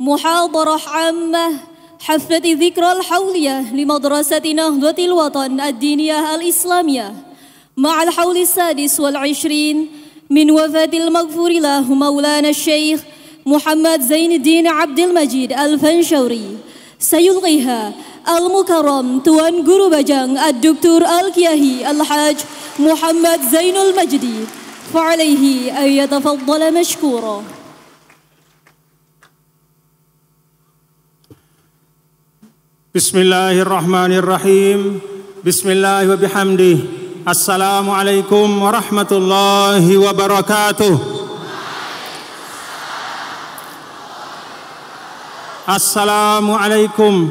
محاضرة عامة حفلة ذكرى الحولية لمدرسة نهضة الوطن الدينية الإسلامية مع الحول السادس والعشرين من وفاة المغفور له مولانا الشيخ محمد زين الدين عبد المجيد الفنشوري سيلغيها المكرم توان بجان الدكتور الكياهي الحاج محمد زين المجدي فعليه أن يتفضل مشكورا Bismillahirrahmanirrahim. Bismillah wa bihamdih. Assalamualaikum warahmatullahi wabarakatuh. Assalamualaikum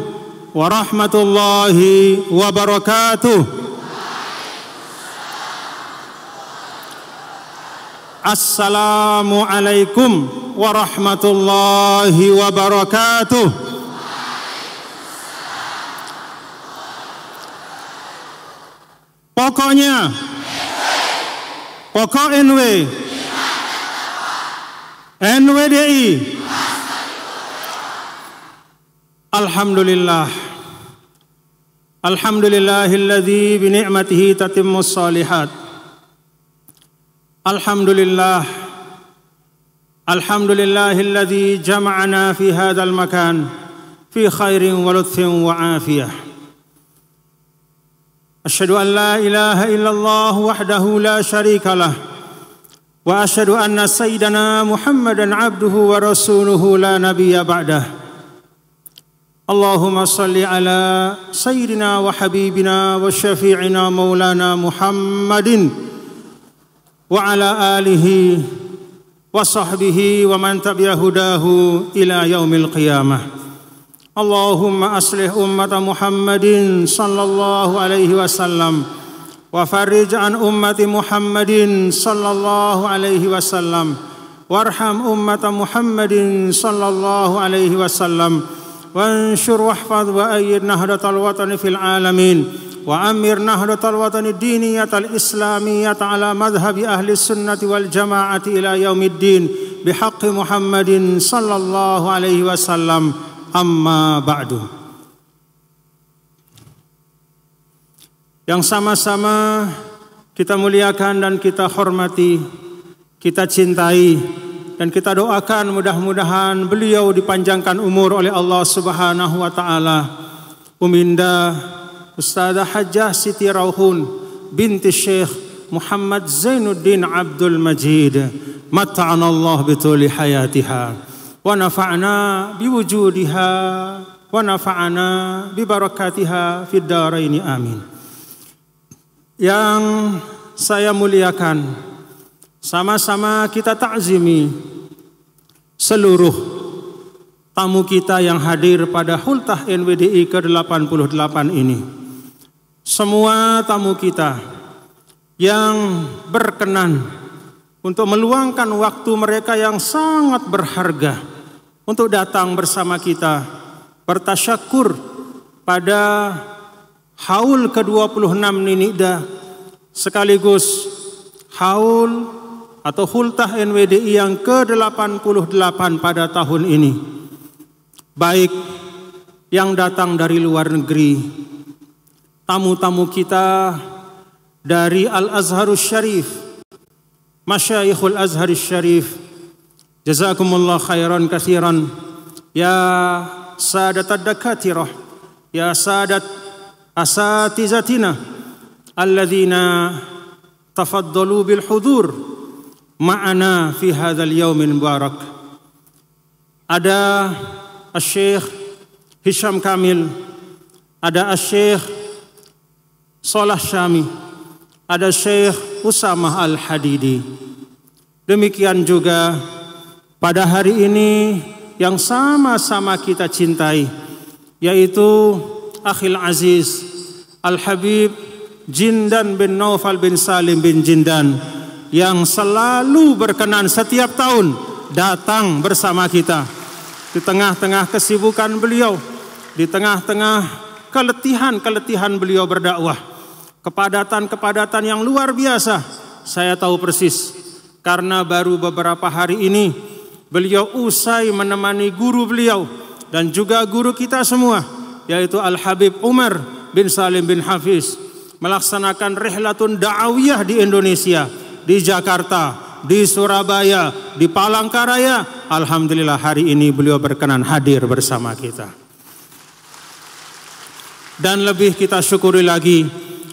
warahmatullahi wabarakatuh. Assalamualaikum warahmatullahi wabarakatuh. Pokoknya, pokok NW, NWDI. Alhamdulillah. Alhamdulillahilladzi bi ni'matihi tatimmus salihat. Alhamdulillah. Alhamdulillahilladzi jama'ana fi hadzal makan fi khairin wa lutfin wa afiyah. اشهد ان لا اله الا الله وحده لا شريك له واشهد ان سيدنا محمدا عبده ورسوله لا نبي بعده اللهم صل على سيدنا وحبيبنا وشفيعنا مولانا محمد وعلى اله وصحبه ومن تبع هداه الى يوم القيامه اللهم اصلح امه محمد صلى الله عليه وسلم وفرج عن امه محمد صلى الله عليه وسلم وارحم امه محمد صلى الله عليه وسلم وانشر واحفظ وايد نهضه الوطن في العالمين وامر نهضه الوطن الدينيه الاسلاميه على مذهب اهل السنه والجماعه الى يوم الدين بحق محمد صلى الله عليه وسلم amma ba'du Yang sama-sama kita muliakan dan kita hormati, kita cintai dan kita doakan mudah-mudahan beliau dipanjangkan umur oleh Allah Subhanahu wa taala. Uminda Ustazah Hajjah Siti Rauhun binti Syekh Muhammad Zainuddin Abdul Majid. Mata'ana Allah bituli hayatiha wa nafa'na biwujudiha wa nafa'na bibarakatiha fid daraini amin. Yang saya muliakan, sama-sama kita takzimi seluruh tamu kita yang hadir pada Hultah NWDI ke-88 ini. Semua tamu kita yang berkenan untuk meluangkan waktu mereka yang sangat berharga untuk datang bersama kita bertasyakur pada haul ke-26 Ninida sekaligus haul atau hultah NWDI yang ke-88 pada tahun ini baik yang datang dari luar negeri tamu-tamu kita dari Al-Azharus Syarif masyayikhul Azhar Syarif jazakumullah khairan kathiran ya sadat ad-dakatirah ya sadat asatizatina alladhina tafaddalu bil hudur ma'ana fi hadzal yaumil mubarak ada asy-syekh Hisham Kamil ada asy-syekh Salah Syami ada Syekh Usamah Al-Hadidi. Demikian juga pada hari ini yang sama-sama kita cintai yaitu Akhil Aziz Al-Habib Jindan bin Naufal bin Salim bin Jindan yang selalu berkenan setiap tahun datang bersama kita di tengah-tengah kesibukan beliau, di tengah-tengah keletihan-keletihan beliau berdakwah kepadatan-kepadatan yang luar biasa. Saya tahu persis karena baru beberapa hari ini beliau usai menemani guru beliau dan juga guru kita semua yaitu Al Habib Umar bin Salim bin Hafiz melaksanakan rihlatun da'awiyah di Indonesia, di Jakarta, di Surabaya, di Palangkaraya. Alhamdulillah hari ini beliau berkenan hadir bersama kita. Dan lebih kita syukuri lagi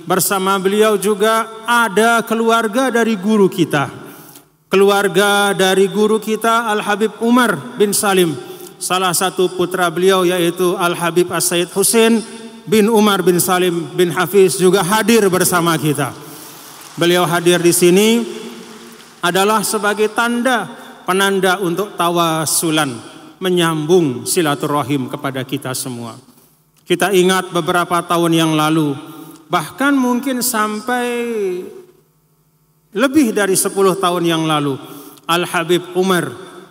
Bersama beliau juga ada keluarga dari guru kita. Keluarga dari guru kita Al-Habib Umar bin Salim. Salah satu putra beliau yaitu Al-Habib As-Said Husin bin Umar bin Salim bin Hafiz juga hadir bersama kita. Beliau hadir di sini adalah sebagai tanda penanda untuk tawasulan menyambung silaturahim kepada kita semua. Kita ingat beberapa tahun yang lalu bahkan mungkin sampai lebih dari 10 tahun yang lalu Al-Habib Umar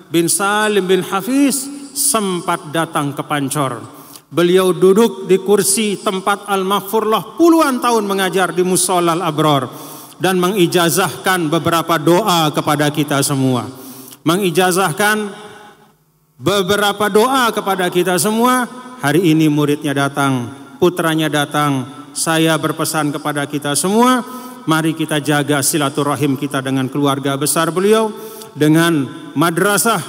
bin Salim bin Hafiz sempat datang ke Pancor. Beliau duduk di kursi tempat al mahfurlah puluhan tahun mengajar di Musolal Abror dan mengijazahkan beberapa doa kepada kita semua. Mengijazahkan beberapa doa kepada kita semua. Hari ini muridnya datang, putranya datang, saya berpesan kepada kita semua, mari kita jaga silaturahim kita dengan keluarga besar beliau, dengan madrasah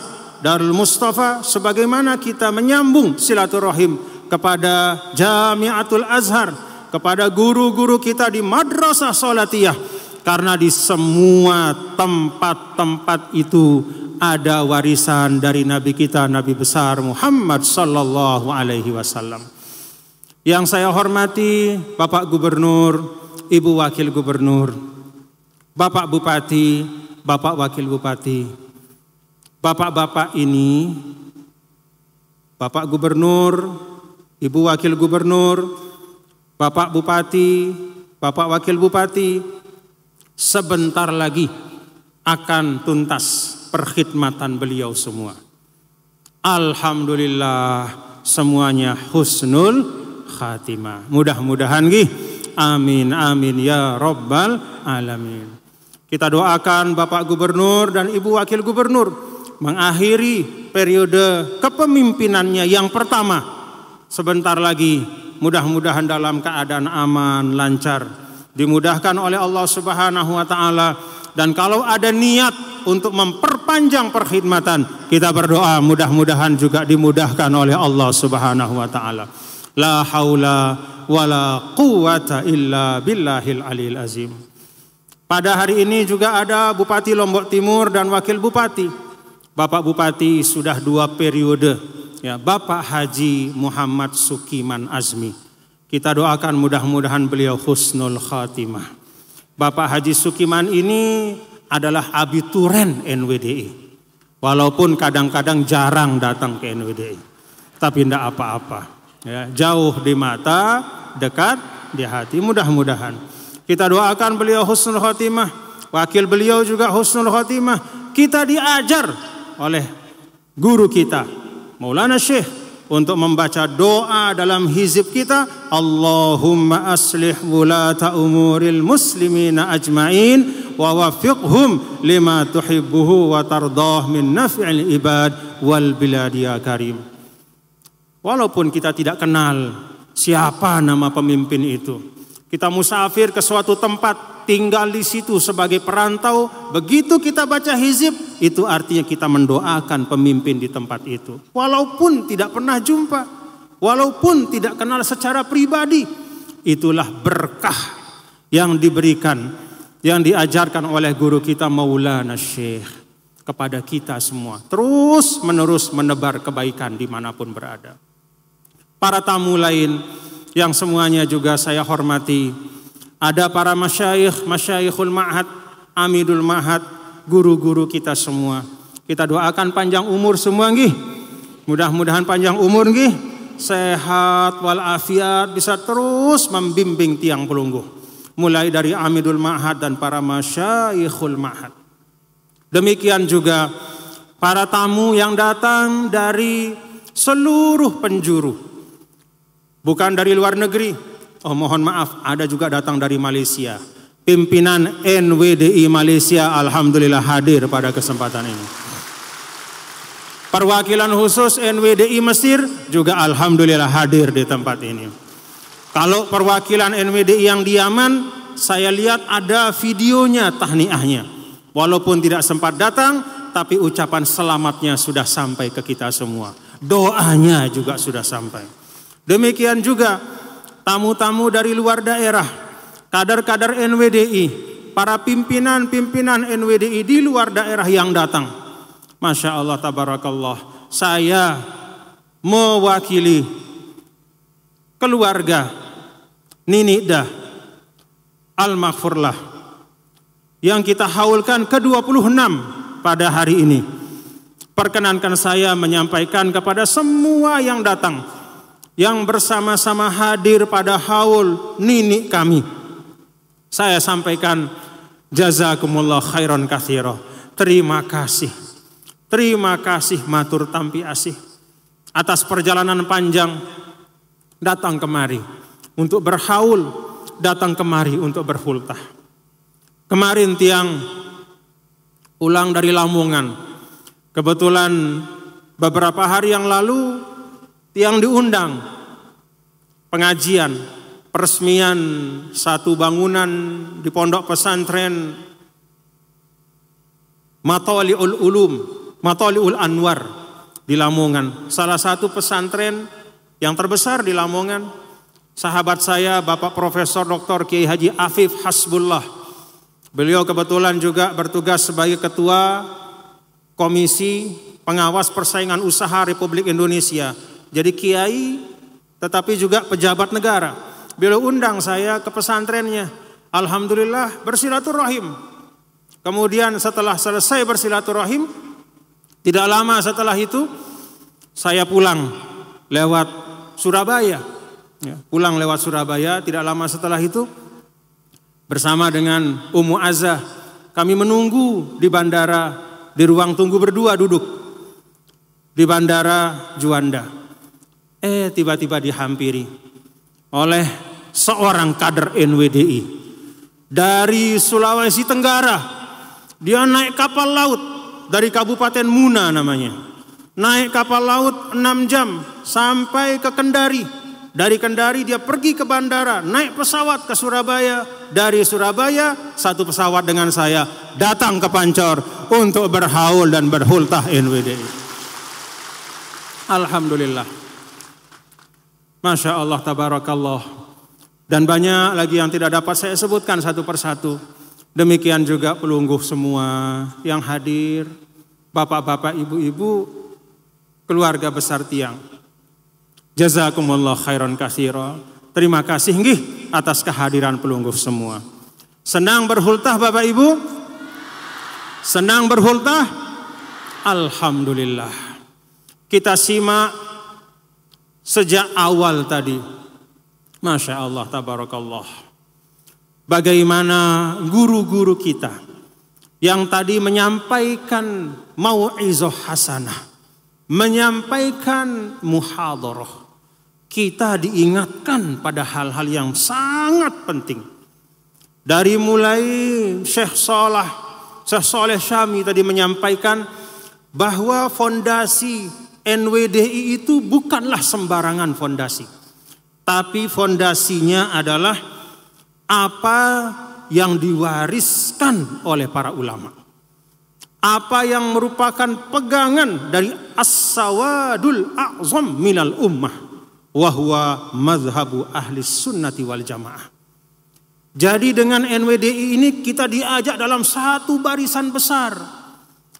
Darul Mustafa, sebagaimana kita menyambung silaturahim kepada Jamiatul Azhar, kepada guru-guru kita di madrasah Salatiyah, karena di semua tempat-tempat itu ada warisan dari nabi kita nabi besar Muhammad sallallahu alaihi wasallam yang saya hormati Bapak Gubernur, Ibu Wakil Gubernur, Bapak Bupati, Bapak Wakil Bupati, Bapak-bapak ini, Bapak Gubernur, Ibu Wakil Gubernur, Bapak Bupati, Bapak Wakil Bupati, sebentar lagi akan tuntas perkhidmatan beliau semua. Alhamdulillah semuanya husnul khatimah. Mudah-mudahan gih. Amin amin ya Robbal alamin. Kita doakan Bapak Gubernur dan Ibu Wakil Gubernur mengakhiri periode kepemimpinannya yang pertama sebentar lagi mudah-mudahan dalam keadaan aman lancar dimudahkan oleh Allah Subhanahu wa taala dan kalau ada niat untuk memperpanjang perkhidmatan kita berdoa mudah-mudahan juga dimudahkan oleh Allah Subhanahu wa taala. La haula wala quwata illa billahil alil azim. Pada hari ini juga ada Bupati Lombok Timur dan Wakil Bupati. Bapak Bupati sudah dua periode. Ya, Bapak Haji Muhammad Sukiman Azmi. Kita doakan mudah-mudahan beliau husnul khatimah. Bapak Haji Sukiman ini adalah abituren NWDI. Walaupun kadang-kadang jarang datang ke NWDI. Tapi tidak apa-apa. Ya, jauh di mata, dekat di hati. Mudah-mudahan kita doakan beliau husnul khotimah, wakil beliau juga husnul khotimah. Kita diajar oleh guru kita, Maulana Syekh untuk membaca doa dalam hizib kita Allahumma aslih wulata umuril muslimina ajma'in wa wafiqhum lima tuhibbuhu wa tardah min naf'il ibad wal biladiyah karim Walaupun kita tidak kenal siapa nama pemimpin itu. Kita musafir ke suatu tempat, tinggal di situ sebagai perantau. Begitu kita baca hizib, itu artinya kita mendoakan pemimpin di tempat itu. Walaupun tidak pernah jumpa, walaupun tidak kenal secara pribadi, itulah berkah yang diberikan, yang diajarkan oleh guru kita Maulana Syekh kepada kita semua. Terus menerus menebar kebaikan dimanapun berada para tamu lain yang semuanya juga saya hormati. Ada para masyayikh, masyayikhul ma'had, amidul ma'had, guru-guru kita semua. Kita doakan panjang umur semua nggih. Mudah-mudahan panjang umur nggih, sehat walafiat bisa terus membimbing tiang pelunggu. Mulai dari amidul ma'had dan para masyayikhul ma'had. Demikian juga para tamu yang datang dari seluruh penjuru bukan dari luar negeri. Oh mohon maaf, ada juga datang dari Malaysia. Pimpinan NWDI Malaysia alhamdulillah hadir pada kesempatan ini. Perwakilan khusus NWDI Mesir juga alhamdulillah hadir di tempat ini. Kalau perwakilan NWDI yang di Yaman, saya lihat ada videonya tahniahnya. Walaupun tidak sempat datang, tapi ucapan selamatnya sudah sampai ke kita semua. Doanya juga sudah sampai. Demikian juga tamu-tamu dari luar daerah, kader-kader NWDI, para pimpinan-pimpinan NWDI di luar daerah yang datang. Masya Allah, tabarakallah. Saya mewakili keluarga Nini Dah Al-Maghfurlah yang kita haulkan ke-26 pada hari ini. Perkenankan saya menyampaikan kepada semua yang datang yang bersama-sama hadir pada haul nini kami. Saya sampaikan jazakumullah khairan kathiro. Terima kasih. Terima kasih matur tampi asih. Atas perjalanan panjang datang kemari untuk berhaul, datang kemari untuk berhultah. Kemarin tiang ulang dari Lamongan. Kebetulan beberapa hari yang lalu yang diundang pengajian peresmian satu bangunan di pondok pesantren Matoliul Ulum, ul Anwar di Lamongan, salah satu pesantren yang terbesar di Lamongan. Sahabat saya Bapak Profesor Dr. Kiai Haji Afif Hasbullah. Beliau kebetulan juga bertugas sebagai ketua Komisi Pengawas Persaingan Usaha Republik Indonesia jadi kiai tetapi juga pejabat negara. Beliau undang saya ke pesantrennya. Alhamdulillah bersilaturahim. Kemudian setelah selesai bersilaturahim, tidak lama setelah itu saya pulang lewat Surabaya. Ya, pulang lewat Surabaya, tidak lama setelah itu bersama dengan Umu Azah kami menunggu di bandara di ruang tunggu berdua duduk di bandara Juanda. Eh tiba-tiba dihampiri oleh seorang kader NWDI dari Sulawesi Tenggara. Dia naik kapal laut dari Kabupaten Muna namanya. Naik kapal laut 6 jam sampai ke Kendari. Dari Kendari dia pergi ke bandara, naik pesawat ke Surabaya. Dari Surabaya satu pesawat dengan saya datang ke Pancor untuk berhaul dan berhultah NWDI. Alhamdulillah. Masya Allah, tabarakallah. Dan banyak lagi yang tidak dapat saya sebutkan satu persatu. Demikian juga pelungguh semua yang hadir. Bapak-bapak, ibu-ibu, keluarga besar tiang. Jazakumullah khairan kasiro. Terima kasih nggih atas kehadiran pelungguh semua. Senang berhultah Bapak Ibu? Senang berhultah? Alhamdulillah. Kita simak sejak awal tadi. Masya Allah, tabarakallah. Bagaimana guru-guru kita yang tadi menyampaikan mau'izoh hasanah. Menyampaikan muhadoroh. Kita diingatkan pada hal-hal yang sangat penting. Dari mulai Syekh Salah, Syekh Saleh Syami tadi menyampaikan bahwa fondasi NWDI itu bukanlah sembarangan fondasi. Tapi fondasinya adalah apa yang diwariskan oleh para ulama. Apa yang merupakan pegangan dari as-sawadul a'zam minal ummah wahwa mazhabu ahli sunnati wal jamaah. Jadi dengan NWDI ini kita diajak dalam satu barisan besar.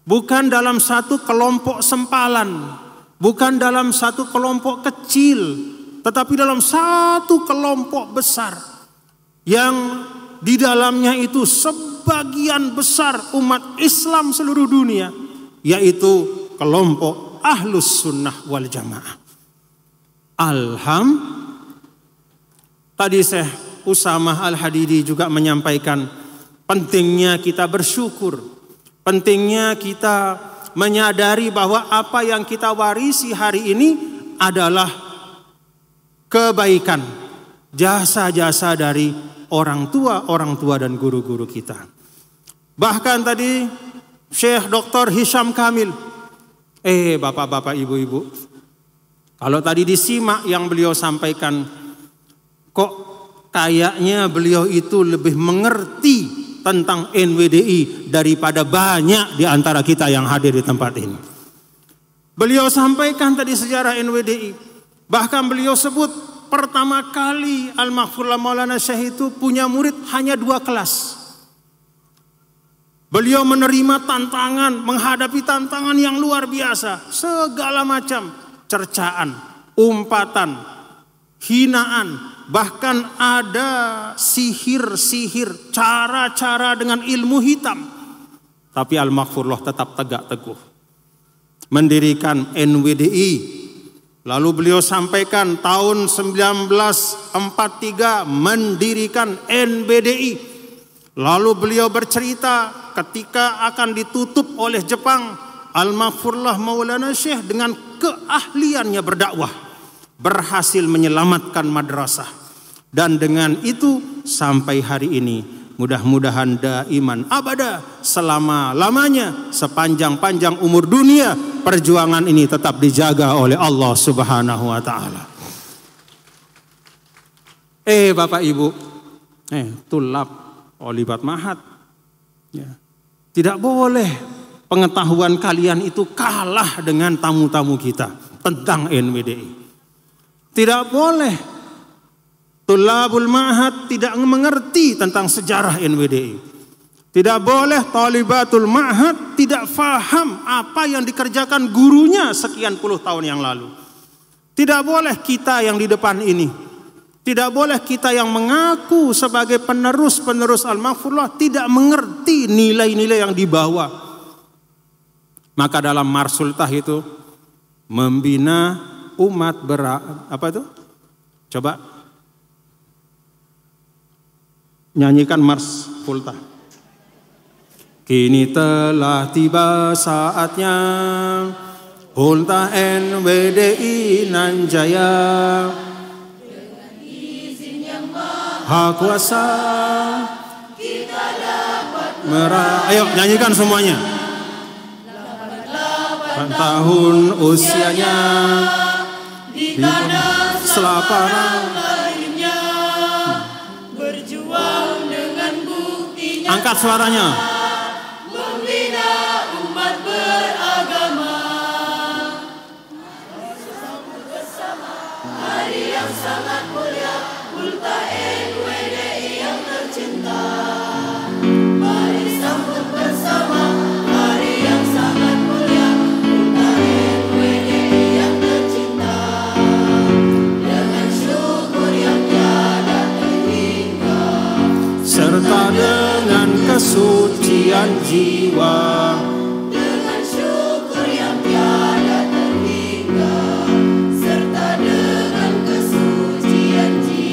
Bukan dalam satu kelompok sempalan. Bukan dalam satu kelompok kecil, tetapi dalam satu kelompok besar yang di dalamnya itu sebagian besar umat Islam seluruh dunia, yaitu kelompok Ahlus Sunnah wal Jamaah. Alhamdulillah. tadi saya Usama Al-Hadidi juga menyampaikan pentingnya kita bersyukur, pentingnya kita menyadari bahwa apa yang kita warisi hari ini adalah kebaikan, jasa-jasa dari orang tua, orang tua dan guru-guru kita. Bahkan tadi Syekh Dr. Hisham Kamil, eh bapak-bapak ibu-ibu, kalau tadi disimak yang beliau sampaikan, kok kayaknya beliau itu lebih mengerti tentang NWDI daripada banyak di antara kita yang hadir di tempat ini. Beliau sampaikan tadi sejarah NWDI. Bahkan beliau sebut pertama kali Al-Maghfurlah Maulana Syekh itu punya murid hanya dua kelas. Beliau menerima tantangan, menghadapi tantangan yang luar biasa. Segala macam cercaan, umpatan, hinaan, bahkan ada sihir-sihir, cara-cara dengan ilmu hitam. Tapi Al-Maghfurullah tetap tegak teguh. Mendirikan NWDI. Lalu beliau sampaikan tahun 1943 mendirikan NBDI. Lalu beliau bercerita ketika akan ditutup oleh Jepang. Al-Maghfurullah Maulana Syekh dengan keahliannya berdakwah berhasil menyelamatkan madrasah. Dan dengan itu sampai hari ini mudah-mudahan daiman abada selama-lamanya sepanjang-panjang umur dunia perjuangan ini tetap dijaga oleh Allah Subhanahu wa taala. Eh Bapak Ibu, eh tulap olibat mahat. Ya. Tidak boleh pengetahuan kalian itu kalah dengan tamu-tamu kita tentang NWDI. Tidak boleh. Tulabul ma'had tidak mengerti tentang sejarah NWDI. Tidak boleh talibatul ma'had tidak faham apa yang dikerjakan gurunya sekian puluh tahun yang lalu. Tidak boleh kita yang di depan ini. Tidak boleh kita yang mengaku sebagai penerus-penerus Al-Maghfurullah tidak mengerti nilai-nilai yang dibawa. Maka dalam marsultah itu membina umat berak apa itu? Coba nyanyikan Mars Fulta. Kini telah tiba saatnya Hulta NWDI Nanjaya Hak kuasa Kita dapat meraih Ayo nyanyikan semuanya tahun usianya di iya. tanah selapana lainnya berjuang dengan buktinya angkat suaranya membina umat beragama bersama hari yang sangat mulia ulta kesucian jiwa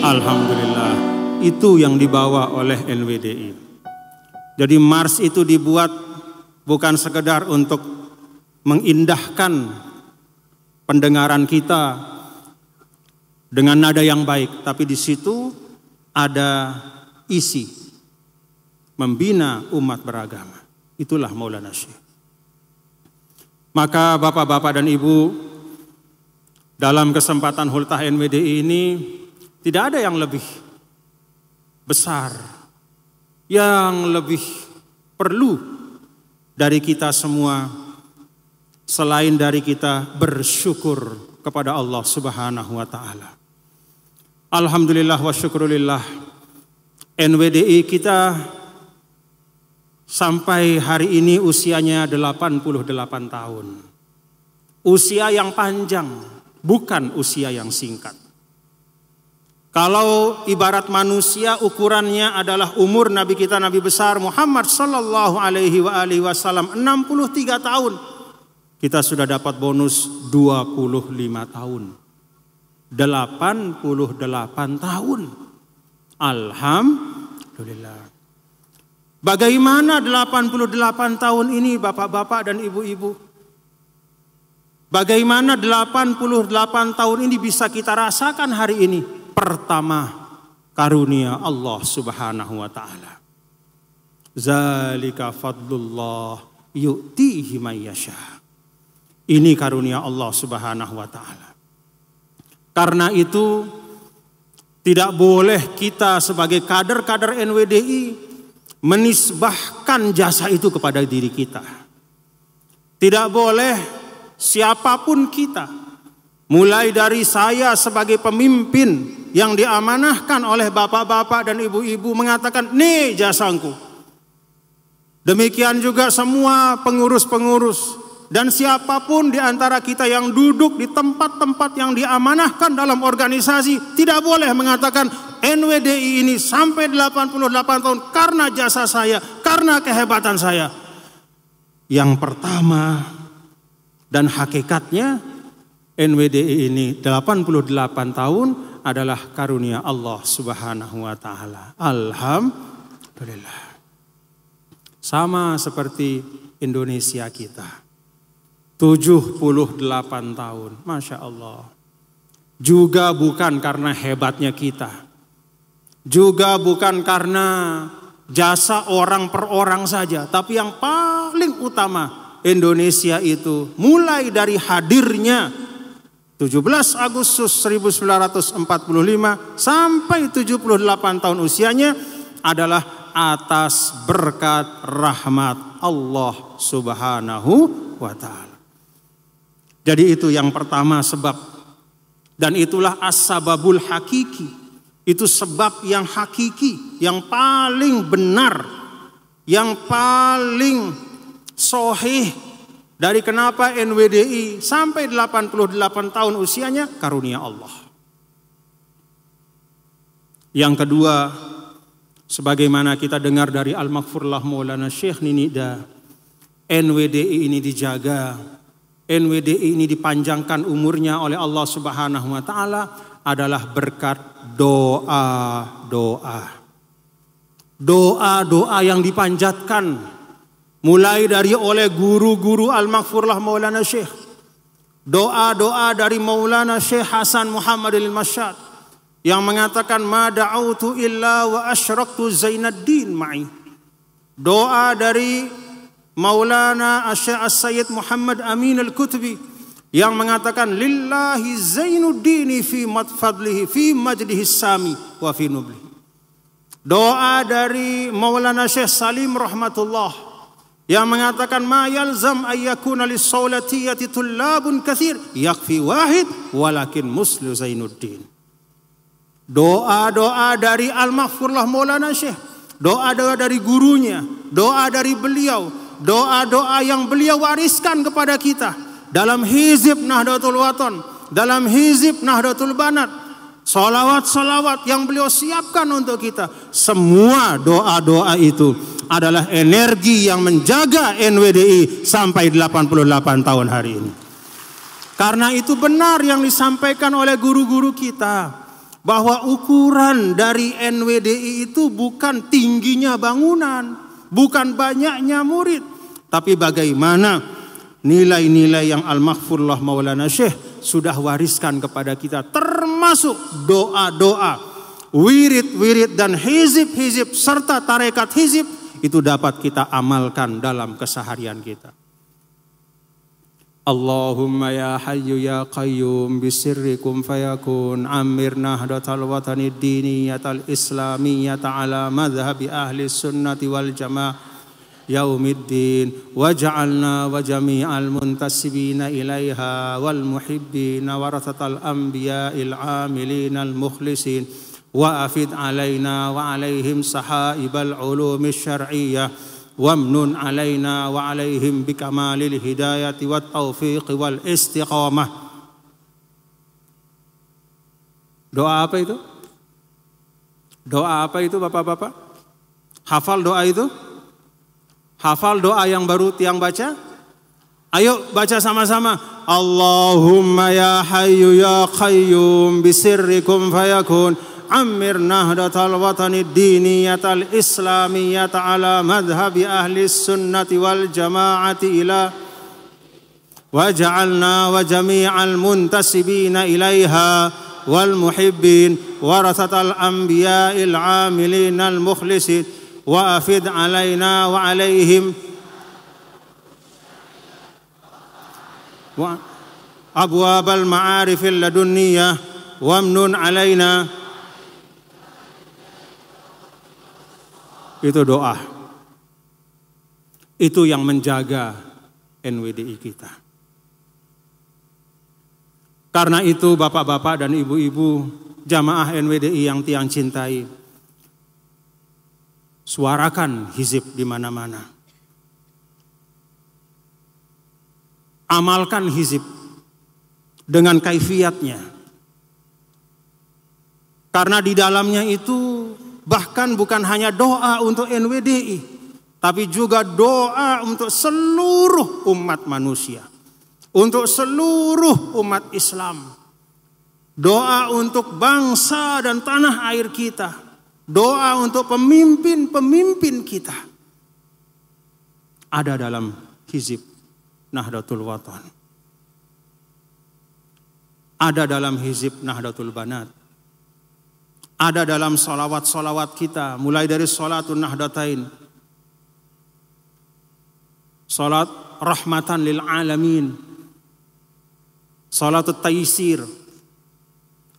Alhamdulillah itu yang dibawa oleh NWDI jadi mars itu dibuat bukan sekedar untuk mengindahkan pendengaran kita dengan nada yang baik tapi di situ ada isi membina umat beragama. Itulah Maulana Syekh. Maka Bapak-bapak dan Ibu, dalam kesempatan Hultah NWDI ini tidak ada yang lebih besar, yang lebih perlu dari kita semua selain dari kita bersyukur kepada Allah Subhanahu wa taala. Alhamdulillah wa syukurillah NWDI kita sampai hari ini usianya 88 tahun. Usia yang panjang, bukan usia yang singkat. Kalau ibarat manusia ukurannya adalah umur Nabi kita Nabi besar Muhammad sallallahu alaihi wa alihi wasallam 63 tahun. Kita sudah dapat bonus 25 tahun. 88 tahun. Alhamdulillah. Bagaimana 88 tahun ini bapak-bapak dan ibu-ibu? Bagaimana 88 tahun ini bisa kita rasakan hari ini? Pertama, karunia Allah Subhanahu wa taala. Zalika fadlullah yu'tihi mayyasha. Ini karunia Allah Subhanahu wa taala. Karena itu tidak boleh kita sebagai kader-kader NWDI menisbahkan jasa itu kepada diri kita. Tidak boleh siapapun kita, mulai dari saya sebagai pemimpin yang diamanahkan oleh bapak-bapak dan ibu-ibu mengatakan, "Nih jasangku." Demikian juga semua pengurus-pengurus dan siapapun di antara kita yang duduk di tempat-tempat yang diamanahkan dalam organisasi tidak boleh mengatakan NWDI ini sampai 88 tahun karena jasa saya, karena kehebatan saya. Yang pertama dan hakikatnya NWDI ini 88 tahun adalah karunia Allah Subhanahu wa taala. Alhamdulillah. Sama seperti Indonesia kita. 78 tahun, Masya Allah. Juga bukan karena hebatnya kita. Juga bukan karena jasa orang per orang saja, tapi yang paling utama Indonesia itu mulai dari hadirnya 17 Agustus 1945 sampai 78 tahun usianya adalah atas berkat rahmat Allah Subhanahu wa taala. Jadi itu yang pertama sebab dan itulah as-sababul hakiki itu sebab yang hakiki, yang paling benar, yang paling sohih dari kenapa NWDI sampai 88 tahun usianya karunia Allah. Yang kedua, sebagaimana kita dengar dari al lah Maulana Syekh Ninida, NWDI ini dijaga NWDI ini dipanjangkan umurnya oleh Allah Subhanahu wa taala adalah berkat doa-doa. Doa-doa yang dipanjatkan mulai dari oleh guru-guru Al-Maghfurlah Maulana Syekh. Doa-doa dari Maulana Syekh Hasan Muhammad Al-Masyad yang mengatakan ma da'autu illa wa asyraktu Zainuddin ma'i. Doa dari Maulana Syekh As-Sayyid Muhammad Amin Al-Kutbi yang mengatakan lillahi zainuddini fi matfadlihi fi majdihi sami wa fi nublihi. Doa dari Maulana Syekh Salim rahmatullah yang mengatakan ma yalzam ayyakuna lisaulatiyyati tullabun kathir yakfi wahid walakin muslu zainuddin. Doa-doa dari Al-Mahfurlah Maulana Syekh, doa-doa dari gurunya, doa dari beliau, doa-doa yang beliau wariskan kepada kita dalam hizib Nahdlatul wathon, dalam hizib Nahdlatul Banat, solawat-solawat yang beliau siapkan untuk kita. Semua doa-doa itu adalah energi yang menjaga NWDI sampai 88 tahun hari ini. Karena itu benar yang disampaikan oleh guru-guru kita bahwa ukuran dari NWDI itu bukan tingginya bangunan, bukan banyaknya murid, tapi bagaimana nilai-nilai yang Al-Maghfurullah Maulana Syekh sudah wariskan kepada kita termasuk doa-doa wirid-wirid dan hizib-hizib serta tarekat hizib itu dapat kita amalkan dalam keseharian kita. Allahumma ya hayyu ya qayyum bisirrikum fayakun amir nahdatal watani diniyatal islamiyata ala madhabi ahli sunnati wal jamaah يوم الدين واجعلنا وجميع المنتسبين إليها والمحبين ورثة الأنبياء العاملين المخلصين وأفد علينا وعليهم صحائب العلوم الشرعية وامن علينا وعليهم بكمال الهداية والتوفيق والاستقامة Doa apa itu? Doa apa itu Bapak-Bapak? Hafal doa itu? Hafal doa yang baru tiang baca? Ayo baca sama-sama. Allahumma ya hayyu ya qayyum bisirrikum fayakun Amir nahdatal watani al islamiyat ala madhabi ahli sunnati wal jama'ati ila waj'alna wa jami'al muntasibina ilaiha wal muhibbin al anbiya'il amilin al mukhlisin وافد علينا وعليهم أبواب المعارف اللدنية وامنن علينا itu doa itu yang menjaga NWDI kita karena itu bapak-bapak dan ibu-ibu jamaah NWDI yang tiang cintai Suarakan hizib di mana-mana. Amalkan hizib dengan kaifiatnya. Karena di dalamnya itu bahkan bukan hanya doa untuk NWDI, tapi juga doa untuk seluruh umat manusia, untuk seluruh umat Islam, doa untuk bangsa dan tanah air kita, doa untuk pemimpin-pemimpin kita ada dalam hizib Nahdlatul wathon Ada dalam hizib Nahdlatul Banat. Ada dalam solawat-solawat kita mulai dari solatun Nahdlatain. Salat rahmatan lil alamin. Salatut taisir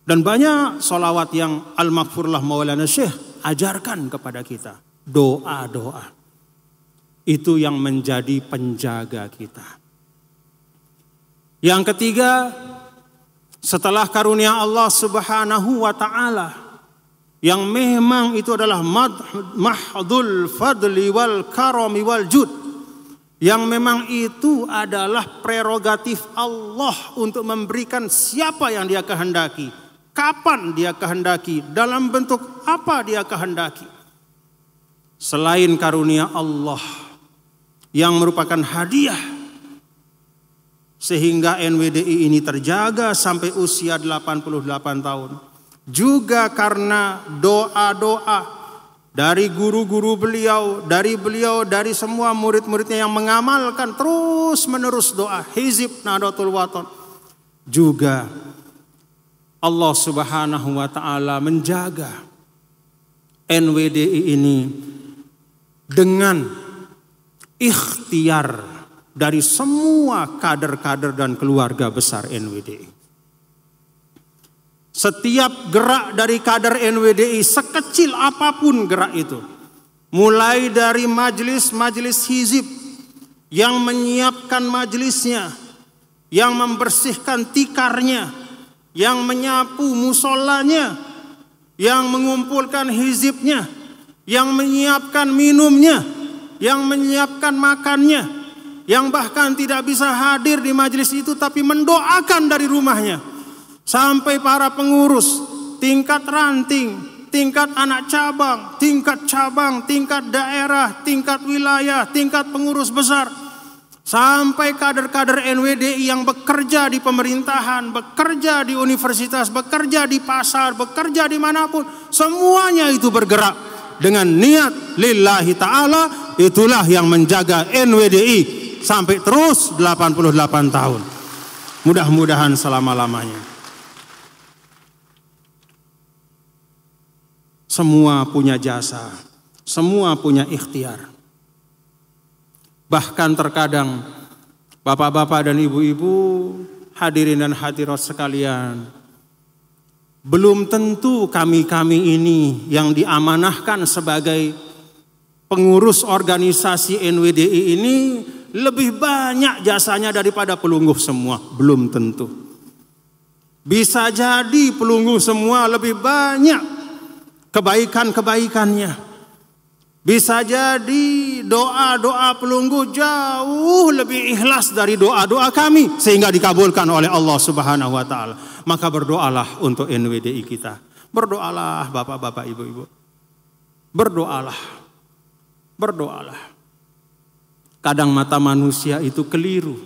dan banyak solawat yang al makfurlah Maulana Syekh ajarkan kepada kita. Doa-doa. Itu yang menjadi penjaga kita. Yang ketiga, setelah karunia Allah Subhanahu wa taala yang memang itu adalah mahdul fadli wal karami wal jud yang memang itu adalah prerogatif Allah untuk memberikan siapa yang dia kehendaki kapan dia kehendaki, dalam bentuk apa dia kehendaki. Selain karunia Allah yang merupakan hadiah sehingga NWDI ini terjaga sampai usia 88 tahun. Juga karena doa-doa dari guru-guru beliau, dari beliau, dari semua murid-muridnya yang mengamalkan terus menerus doa Hizib Nadatul Waton. Juga Allah Subhanahu wa taala menjaga NWDI ini dengan ikhtiar dari semua kader-kader dan keluarga besar NWDI. Setiap gerak dari kader NWDI sekecil apapun gerak itu. Mulai dari majelis-majelis hizib yang menyiapkan majelisnya, yang membersihkan tikarnya, yang menyapu musolanya, yang mengumpulkan hizibnya, yang menyiapkan minumnya, yang menyiapkan makannya, yang bahkan tidak bisa hadir di majelis itu tapi mendoakan dari rumahnya. Sampai para pengurus tingkat ranting, tingkat anak cabang, tingkat cabang, tingkat daerah, tingkat wilayah, tingkat pengurus besar, Sampai kader-kader NWDI yang bekerja di pemerintahan, bekerja di universitas, bekerja di pasar, bekerja di manapun, Semuanya itu bergerak dengan niat lillahi ta'ala. Itulah yang menjaga NWDI sampai terus 88 tahun. Mudah-mudahan selama-lamanya. Semua punya jasa, semua punya ikhtiar. Bahkan terkadang bapak-bapak dan ibu-ibu hadirin dan hadirat sekalian. Belum tentu kami-kami ini yang diamanahkan sebagai pengurus organisasi NWDI ini lebih banyak jasanya daripada pelungguh semua. Belum tentu. Bisa jadi pelungguh semua lebih banyak kebaikan-kebaikannya. Bisa jadi doa-doa pelunggu jauh lebih ikhlas dari doa-doa kami sehingga dikabulkan oleh Allah Subhanahu wa taala. Maka berdoalah untuk NWDI kita. Berdoalah Bapak-bapak, Ibu-ibu. Berdoalah. Berdoalah. Kadang mata manusia itu keliru.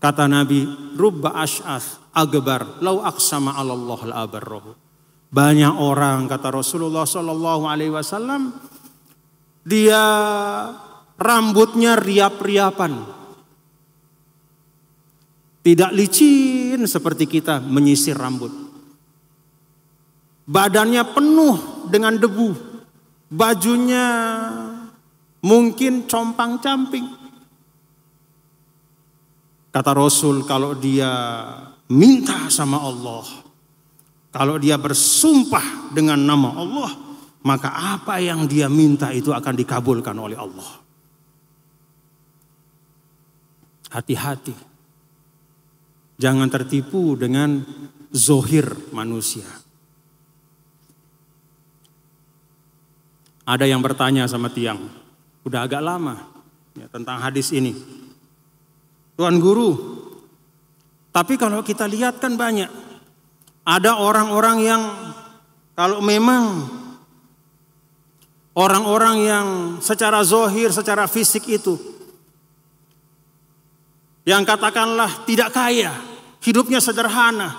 Kata Nabi, "Rubba asyas agbar lau aksama allah la abarrahu." Banyak orang kata Rasulullah sallallahu alaihi wasallam dia rambutnya riap-riapan. Tidak licin seperti kita menyisir rambut. Badannya penuh dengan debu. Bajunya mungkin compang-camping. Kata Rasul kalau dia minta sama Allah, kalau dia bersumpah dengan nama Allah, maka apa yang dia minta itu akan dikabulkan oleh Allah. Hati-hati. Jangan tertipu dengan zohir manusia. Ada yang bertanya sama tiang, udah agak lama ya, tentang hadis ini. Tuan guru, tapi kalau kita lihat kan banyak. Ada orang-orang yang kalau memang Orang-orang yang secara zohir, secara fisik itu. Yang katakanlah tidak kaya, hidupnya sederhana.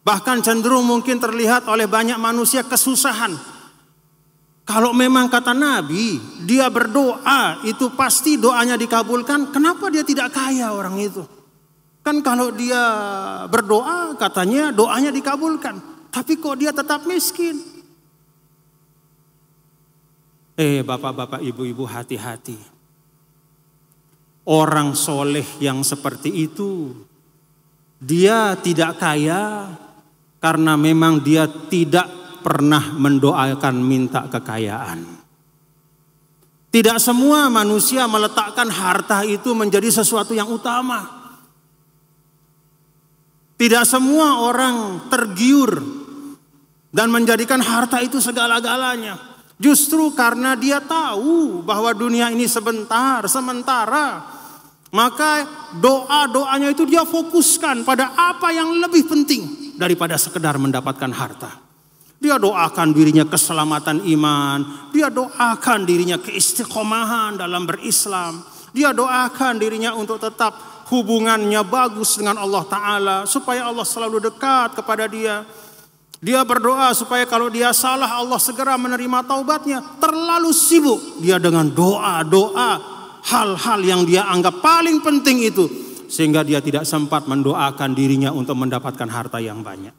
Bahkan cenderung mungkin terlihat oleh banyak manusia kesusahan. Kalau memang kata Nabi, dia berdoa, itu pasti doanya dikabulkan. Kenapa dia tidak kaya orang itu? Kan kalau dia berdoa, katanya doanya dikabulkan. Tapi kok dia tetap miskin? Eh bapak-bapak ibu-ibu hati-hati. Orang soleh yang seperti itu, dia tidak kaya karena memang dia tidak pernah mendoakan minta kekayaan. Tidak semua manusia meletakkan harta itu menjadi sesuatu yang utama. Tidak semua orang tergiur dan menjadikan harta itu segala-galanya. Justru karena dia tahu bahwa dunia ini sebentar, sementara. Maka doa-doanya itu dia fokuskan pada apa yang lebih penting daripada sekedar mendapatkan harta. Dia doakan dirinya keselamatan iman. Dia doakan dirinya keistiqomahan dalam berislam. Dia doakan dirinya untuk tetap hubungannya bagus dengan Allah Ta'ala. Supaya Allah selalu dekat kepada dia. Dia berdoa supaya kalau dia salah Allah segera menerima taubatnya. Terlalu sibuk dia dengan doa-doa hal-hal yang dia anggap paling penting itu. Sehingga dia tidak sempat mendoakan dirinya untuk mendapatkan harta yang banyak.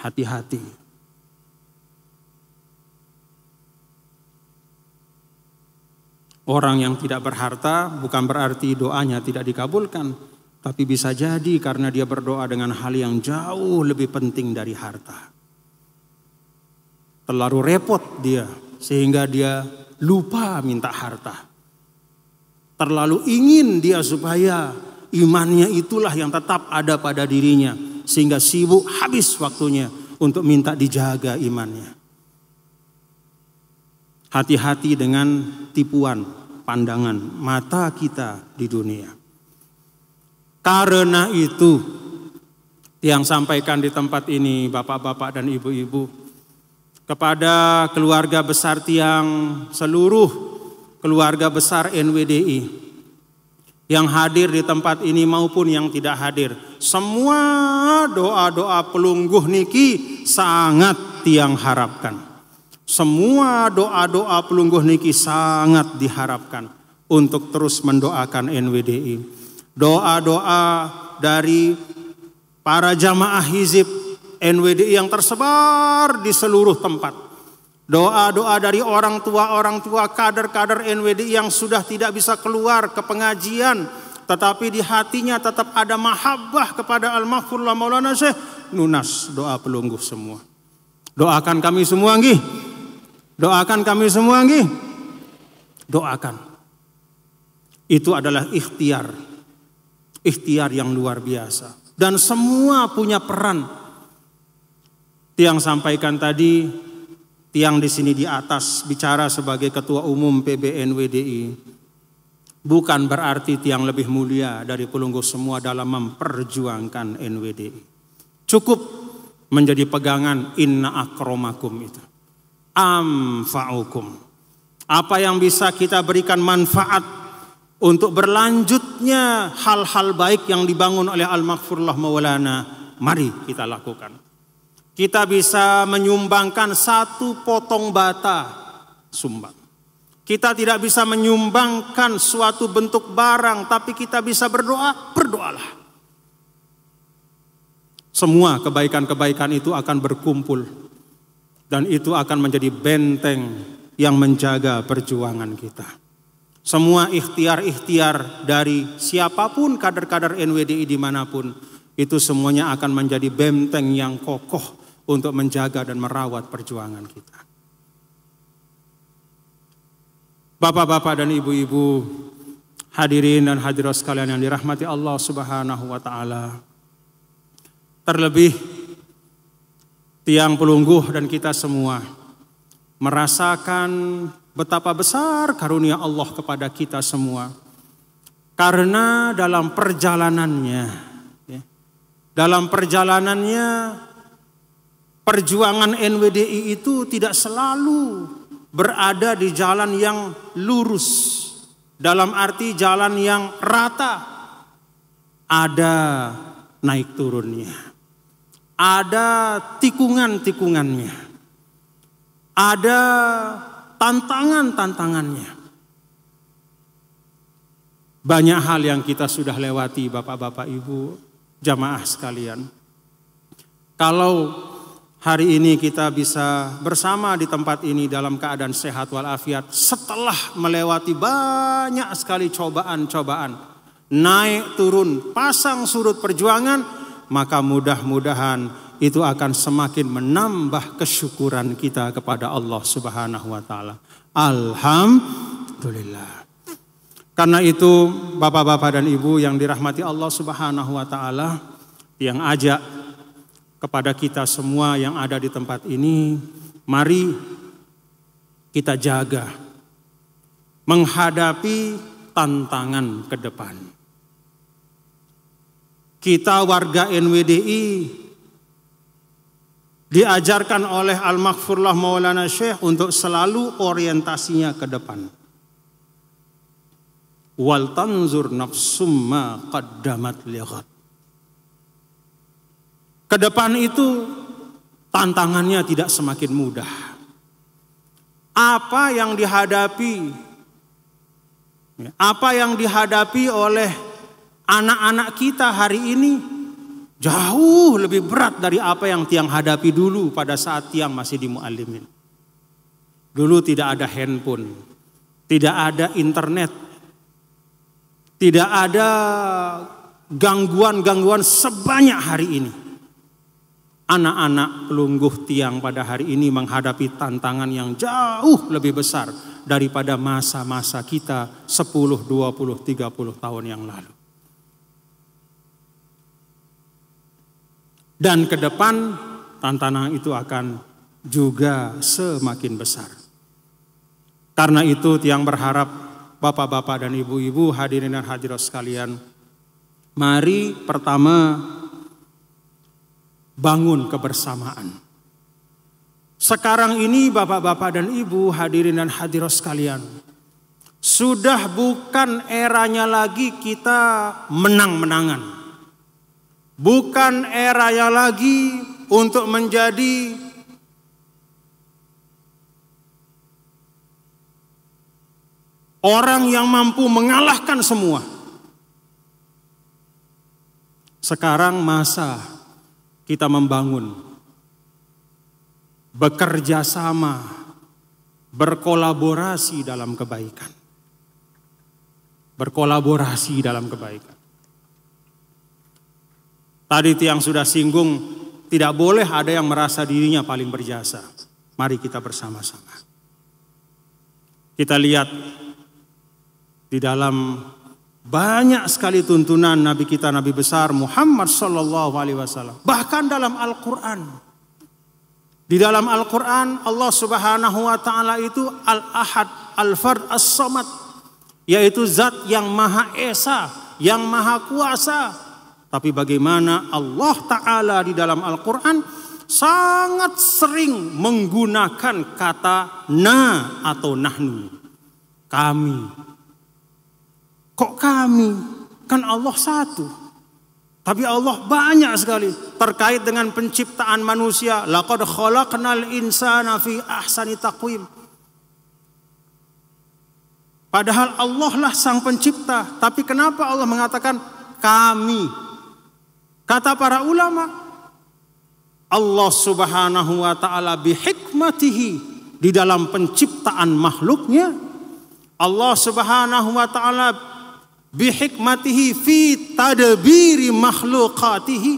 Hati-hati. Orang yang tidak berharta bukan berarti doanya tidak dikabulkan tapi bisa jadi karena dia berdoa dengan hal yang jauh lebih penting dari harta. Terlalu repot dia sehingga dia lupa minta harta. Terlalu ingin dia supaya imannya itulah yang tetap ada pada dirinya sehingga sibuk habis waktunya untuk minta dijaga imannya. Hati-hati dengan tipuan pandangan mata kita di dunia. Karena itu yang sampaikan di tempat ini Bapak-bapak dan Ibu-ibu kepada keluarga besar tiang seluruh keluarga besar NWDI yang hadir di tempat ini maupun yang tidak hadir. Semua doa-doa pelungguh niki sangat tiang harapkan. Semua doa-doa pelungguh niki sangat diharapkan untuk terus mendoakan NWDI doa-doa dari para jamaah hizib NWD yang tersebar di seluruh tempat. Doa-doa dari orang tua-orang tua kader-kader NWD yang sudah tidak bisa keluar ke pengajian. Tetapi di hatinya tetap ada mahabbah kepada Al-Mahfurullah Maulana Syekh. Nunas doa pelungguh semua. Doakan kami semua nggih. Doakan kami semua nggih. Doakan. Itu adalah ikhtiar ikhtiar yang luar biasa. Dan semua punya peran. Tiang sampaikan tadi, tiang di sini di atas bicara sebagai ketua umum PBNWDI. Bukan berarti tiang lebih mulia dari pelunggu semua dalam memperjuangkan NWDI. Cukup menjadi pegangan inna akromakum itu. Amfa'ukum. Apa yang bisa kita berikan manfaat untuk berlanjutnya hal-hal baik yang dibangun oleh Al-Maghfurullah Maulana, mari kita lakukan. Kita bisa menyumbangkan satu potong bata sumbang. Kita tidak bisa menyumbangkan suatu bentuk barang, tapi kita bisa berdoa, berdoalah. Semua kebaikan-kebaikan itu akan berkumpul dan itu akan menjadi benteng yang menjaga perjuangan kita. Semua ikhtiar-ikhtiar dari siapapun kader-kader NWDI dimanapun, itu semuanya akan menjadi benteng yang kokoh untuk menjaga dan merawat perjuangan kita. Bapak-bapak dan ibu-ibu, hadirin dan hadirat sekalian yang dirahmati Allah Subhanahu wa taala. Terlebih tiang pelungguh dan kita semua merasakan Betapa besar karunia Allah kepada kita semua. Karena dalam perjalanannya, ya, dalam perjalanannya perjuangan NWDI itu tidak selalu berada di jalan yang lurus. Dalam arti jalan yang rata. Ada naik turunnya. Ada tikungan-tikungannya. Ada tantangan-tantangannya. Banyak hal yang kita sudah lewati Bapak-bapak Ibu jamaah sekalian. Kalau hari ini kita bisa bersama di tempat ini dalam keadaan sehat walafiat setelah melewati banyak sekali cobaan-cobaan, naik turun, pasang surut perjuangan, maka mudah-mudahan itu akan semakin menambah kesyukuran kita kepada Allah Subhanahu wa taala. Alhamdulillah. Karena itu Bapak-bapak dan Ibu yang dirahmati Allah Subhanahu wa taala yang ajak kepada kita semua yang ada di tempat ini, mari kita jaga menghadapi tantangan ke depan. Kita warga NWDI diajarkan oleh Al-Maghfurlah Maulana Syekh untuk selalu orientasinya ke depan. Wal tanzur nafsumma qaddamat liqad. Ke itu tantangannya tidak semakin mudah. Apa yang dihadapi ya, apa yang dihadapi oleh anak-anak kita hari ini Jauh lebih berat dari apa yang tiang hadapi dulu pada saat tiang masih di muallimin. Dulu tidak ada handphone, tidak ada internet, tidak ada gangguan-gangguan sebanyak hari ini. Anak-anak pelungguh tiang pada hari ini menghadapi tantangan yang jauh lebih besar daripada masa-masa kita 10, 20, 30 tahun yang lalu. Dan ke depan tantangan itu akan juga semakin besar. Karena itu tiang berharap Bapak-bapak dan ibu-ibu hadirin dan hadirat sekalian, mari pertama bangun kebersamaan. Sekarang ini bapak-bapak dan ibu hadirin dan hadirat sekalian, sudah bukan eranya lagi kita menang-menangan. Bukan era yang lagi untuk menjadi orang yang mampu mengalahkan semua. Sekarang masa kita membangun bekerja sama, berkolaborasi dalam kebaikan. Berkolaborasi dalam kebaikan. Tadi tiang sudah singgung, tidak boleh ada yang merasa dirinya paling berjasa. Mari kita bersama-sama. Kita lihat di dalam banyak sekali tuntunan Nabi kita Nabi besar Muhammad Sallallahu Alaihi Wasallam. Bahkan dalam Al-Quran. Di dalam Al-Quran Allah Subhanahu Wa Taala itu Al-Ahad, Al-Fard, As-Samad. Yaitu zat yang Maha Esa, yang Maha Kuasa, tapi bagaimana Allah Ta'ala di dalam Al-Quran sangat sering menggunakan kata na atau nahnu. Kami. Kok kami? Kan Allah satu. Tapi Allah banyak sekali terkait dengan penciptaan manusia. Laqad khalaqnal insana fi ahsani taqwim. Padahal Allah lah sang pencipta. Tapi kenapa Allah mengatakan kami? Kata para ulama, Allah Subhanahu wa taala bihikmatihi di dalam penciptaan makhluknya, Allah Subhanahu wa taala bihikmatihi fi tadbiri makhlukatihi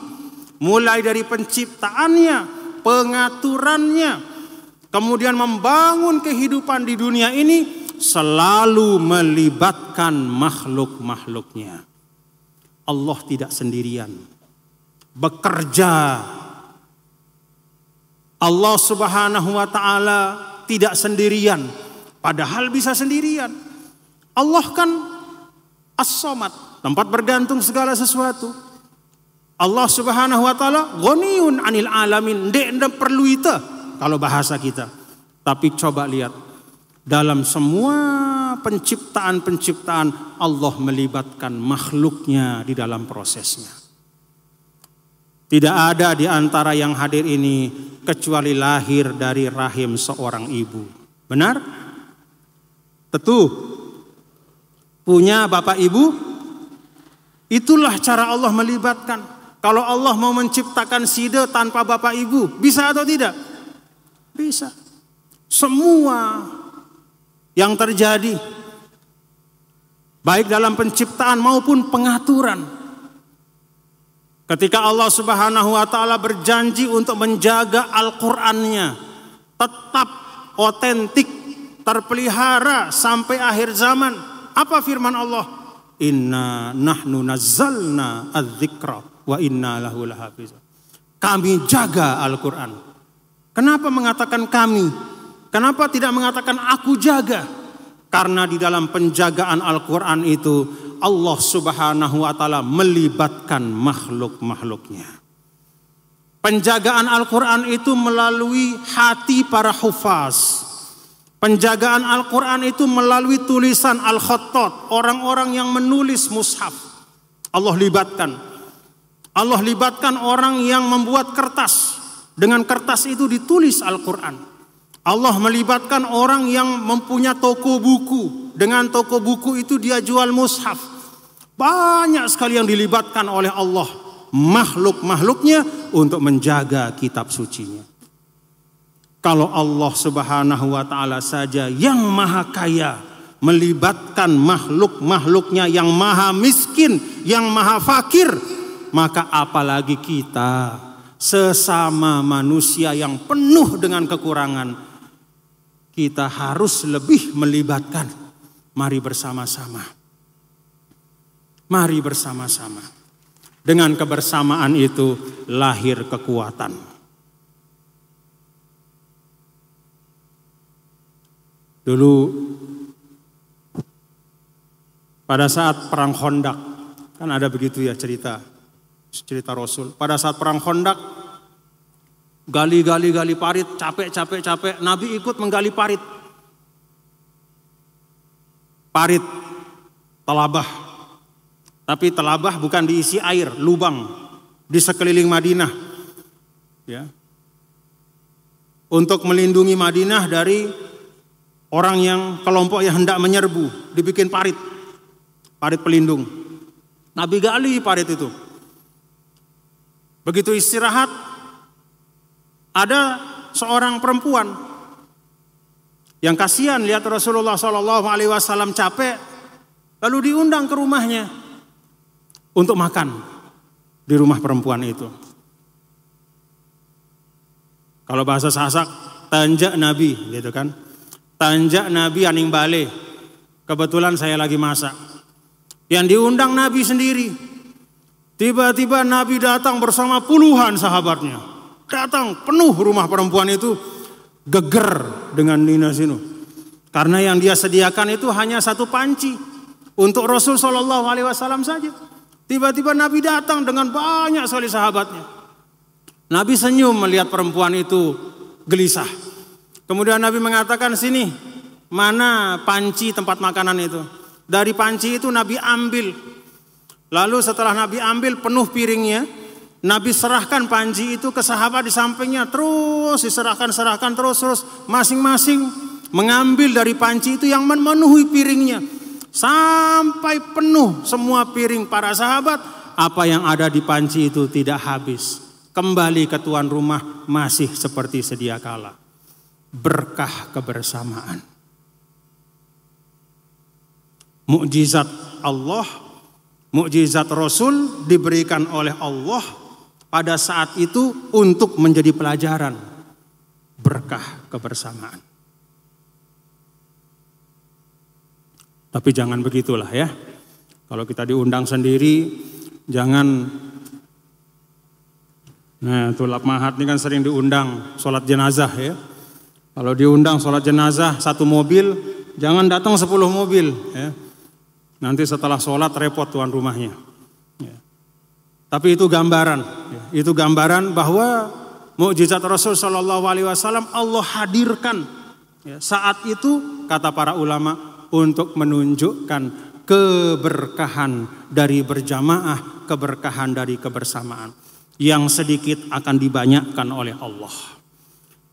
mulai dari penciptaannya, pengaturannya, kemudian membangun kehidupan di dunia ini selalu melibatkan makhluk-makhluknya. Allah tidak sendirian bekerja. Allah Subhanahu wa taala tidak sendirian, padahal bisa sendirian. Allah kan as somat tempat bergantung segala sesuatu. Allah Subhanahu wa taala goniun anil alamin, ndak perlu itu kalau bahasa kita. Tapi coba lihat dalam semua penciptaan-penciptaan Allah melibatkan makhluknya di dalam prosesnya. Tidak ada di antara yang hadir ini kecuali lahir dari rahim seorang ibu. Benar? Tentu. Punya bapak ibu? Itulah cara Allah melibatkan. Kalau Allah mau menciptakan sida tanpa bapak ibu, bisa atau tidak? Bisa. Semua yang terjadi baik dalam penciptaan maupun pengaturan Ketika Allah Subhanahu wa taala berjanji untuk menjaga Al-Qur'annya tetap otentik, terpelihara sampai akhir zaman. Apa firman Allah? Inna nahnu nazzalna adz wa inna lahu lahafiz. Kami jaga Al-Qur'an. Kenapa mengatakan kami? Kenapa tidak mengatakan aku jaga? Karena di dalam penjagaan Al-Qur'an itu Allah Subhanahu wa taala melibatkan makhluk-makhluknya. Penjagaan Al-Qur'an itu melalui hati para hufaz. Penjagaan Al-Qur'an itu melalui tulisan al-khattat, orang-orang yang menulis mushaf. Allah libatkan. Allah libatkan orang yang membuat kertas. Dengan kertas itu ditulis Al-Qur'an. Allah melibatkan orang yang mempunyai toko buku. Dengan toko buku itu dia jual mushaf. Banyak sekali yang dilibatkan oleh Allah. Makhluk-makhluknya untuk menjaga kitab sucinya. Kalau Allah subhanahu wa ta'ala saja yang maha kaya. Melibatkan makhluk-makhluknya yang maha miskin, yang maha fakir. Maka apalagi kita sesama manusia yang penuh dengan kekurangan kita harus lebih melibatkan. Mari bersama-sama. Mari bersama-sama. Dengan kebersamaan itu lahir kekuatan. Dulu pada saat perang Hondak kan ada begitu ya cerita cerita Rasul. Pada saat perang Hondak Gali-gali-gali parit, capek-capek-capek. Nabi ikut menggali parit. Parit, telabah. Tapi telabah bukan diisi air, lubang. Di sekeliling Madinah. Ya. Untuk melindungi Madinah dari orang yang kelompok yang hendak menyerbu. Dibikin parit. Parit pelindung. Nabi gali parit itu. Begitu istirahat, ada seorang perempuan yang kasihan lihat Rasulullah Shallallahu Alaihi Wasallam capek, lalu diundang ke rumahnya untuk makan di rumah perempuan itu. Kalau bahasa sasak, tanjak Nabi, gitu kan? Tanjak Nabi aning Bale. Kebetulan saya lagi masak. Yang diundang Nabi sendiri. Tiba-tiba Nabi datang bersama puluhan sahabatnya. Datang penuh rumah perempuan itu geger dengan Nina Sino. Karena yang dia sediakan itu hanya satu panci untuk Rasul Shallallahu Alaihi Wasallam saja. Tiba-tiba Nabi datang dengan banyak sekali sahabatnya. Nabi senyum melihat perempuan itu gelisah. Kemudian Nabi mengatakan sini mana panci tempat makanan itu. Dari panci itu Nabi ambil. Lalu setelah Nabi ambil penuh piringnya, Nabi serahkan panji itu ke sahabat di sampingnya terus diserahkan serahkan terus terus masing-masing mengambil dari panci itu yang memenuhi piringnya sampai penuh semua piring para sahabat apa yang ada di panci itu tidak habis kembali ke tuan rumah masih seperti sedia kala berkah kebersamaan mukjizat Allah mukjizat Rasul diberikan oleh Allah pada saat itu untuk menjadi pelajaran berkah kebersamaan. Tapi jangan begitulah ya. Kalau kita diundang sendiri, jangan Nah, tulap mahat ini kan sering diundang sholat jenazah ya. Kalau diundang sholat jenazah satu mobil, jangan datang sepuluh mobil ya. Nanti setelah sholat repot tuan rumahnya. Tapi itu gambaran, itu gambaran bahwa mukjizat Rasul Shallallahu Alaihi Wasallam Allah hadirkan ya, saat itu kata para ulama untuk menunjukkan keberkahan dari berjamaah, keberkahan dari kebersamaan. Yang sedikit akan dibanyakkan oleh Allah.